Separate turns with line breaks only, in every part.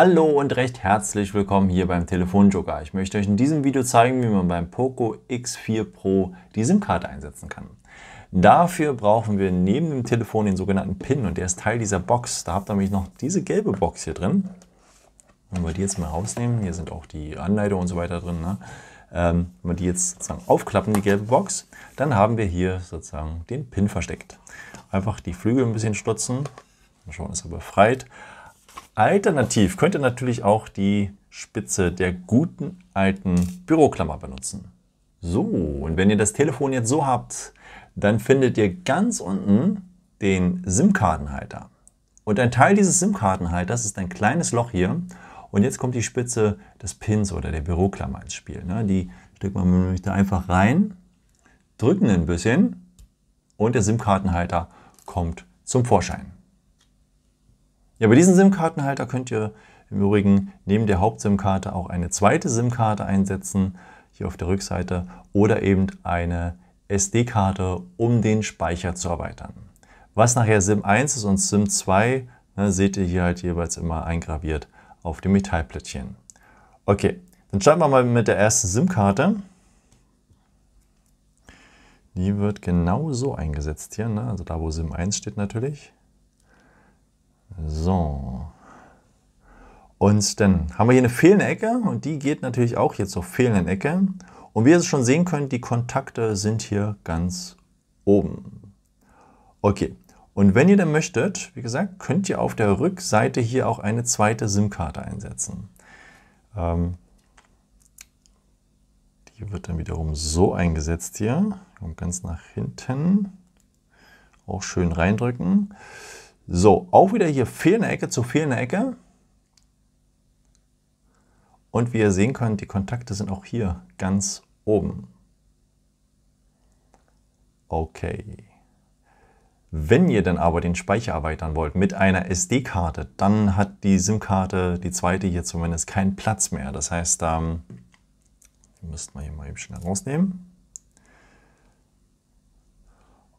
Hallo und recht herzlich willkommen hier beim Telefonjoker. Ich möchte euch in diesem Video zeigen, wie man beim Poco X4 Pro die SIM-Karte einsetzen kann. Dafür brauchen wir neben dem Telefon den sogenannten PIN und der ist Teil dieser Box. Da habt ihr nämlich noch diese gelbe Box hier drin. Wenn wir die jetzt mal rausnehmen, hier sind auch die Anleitungen und so weiter drin. Ne? Ähm, wenn wir die jetzt sozusagen aufklappen, die gelbe Box, dann haben wir hier sozusagen den PIN versteckt. Einfach die Flügel ein bisschen stutzen, mal schauen, ist er befreit. Alternativ könnt ihr natürlich auch die Spitze der guten alten Büroklammer benutzen. So, und wenn ihr das Telefon jetzt so habt, dann findet ihr ganz unten den SIM-Kartenhalter. Und ein Teil dieses SIM-Kartenhalters ist ein kleines Loch hier. Und jetzt kommt die Spitze des Pins oder der Büroklammer ins Spiel. Ne? Die steckt man nämlich da einfach rein, drücken ein bisschen und der SIM-Kartenhalter kommt zum Vorschein. Ja, bei diesem SIM-Kartenhalter könnt ihr im Übrigen neben der Haupt-SIM-Karte auch eine zweite SIM-Karte einsetzen, hier auf der Rückseite, oder eben eine SD-Karte, um den Speicher zu erweitern. Was nachher SIM 1 ist und SIM 2, ne, seht ihr hier halt jeweils immer eingraviert auf dem Metallplättchen. Okay, dann starten wir mal mit der ersten SIM-Karte. Die wird genau so eingesetzt hier, ne? also da wo SIM 1 steht natürlich. So. Und dann haben wir hier eine fehlende Ecke und die geht natürlich auch hier zur fehlenden Ecke. Und wie ihr es schon sehen könnt, die Kontakte sind hier ganz oben. Okay, und wenn ihr dann möchtet, wie gesagt, könnt ihr auf der Rückseite hier auch eine zweite SIM-Karte einsetzen. Ähm, die wird dann wiederum so eingesetzt hier, und ganz nach hinten, auch schön reindrücken. So, auch wieder hier fehlende Ecke zu fehlende Ecke. Und wie ihr sehen könnt, die Kontakte sind auch hier ganz oben. Okay. Wenn ihr dann aber den Speicher erweitern wollt mit einer SD-Karte, dann hat die SIM-Karte, die zweite hier zumindest, keinen Platz mehr. Das heißt, ähm, müssten wir hier mal eben schnell rausnehmen.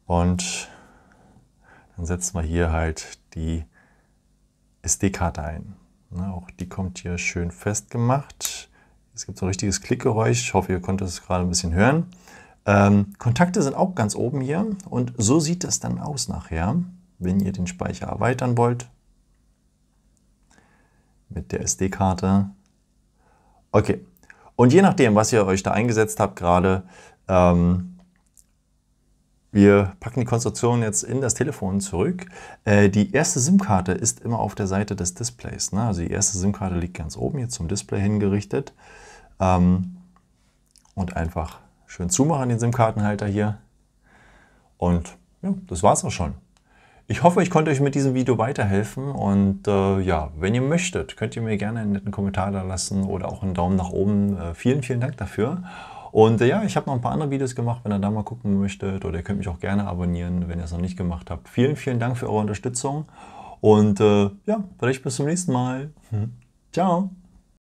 Und dann setzen wir hier halt die SD-Karte ein. Na, auch die kommt hier schön festgemacht. Es gibt so ein richtiges Klickgeräusch. Ich hoffe, ihr konntet es gerade ein bisschen hören. Ähm, Kontakte sind auch ganz oben hier und so sieht das dann aus nachher, wenn ihr den Speicher erweitern wollt mit der SD-Karte. Okay, und je nachdem, was ihr euch da eingesetzt habt gerade, ähm, wir packen die Konstruktion jetzt in das Telefon zurück. Äh, die erste SIM-Karte ist immer auf der Seite des Displays. Ne? Also die erste SIM-Karte liegt ganz oben hier zum Display hingerichtet. Ähm, und einfach schön zumachen den SIM-Kartenhalter hier. Und ja, das war's auch schon. Ich hoffe, ich konnte euch mit diesem Video weiterhelfen und äh, ja, wenn ihr möchtet, könnt ihr mir gerne einen netten Kommentar da lassen oder auch einen Daumen nach oben. Äh, vielen, vielen Dank dafür. Und äh, ja, ich habe noch ein paar andere Videos gemacht, wenn ihr da mal gucken möchtet. Oder ihr könnt mich auch gerne abonnieren, wenn ihr es noch nicht gemacht habt. Vielen, vielen Dank für eure Unterstützung. Und äh, ja, vielleicht bis zum nächsten Mal. Hm. Ciao.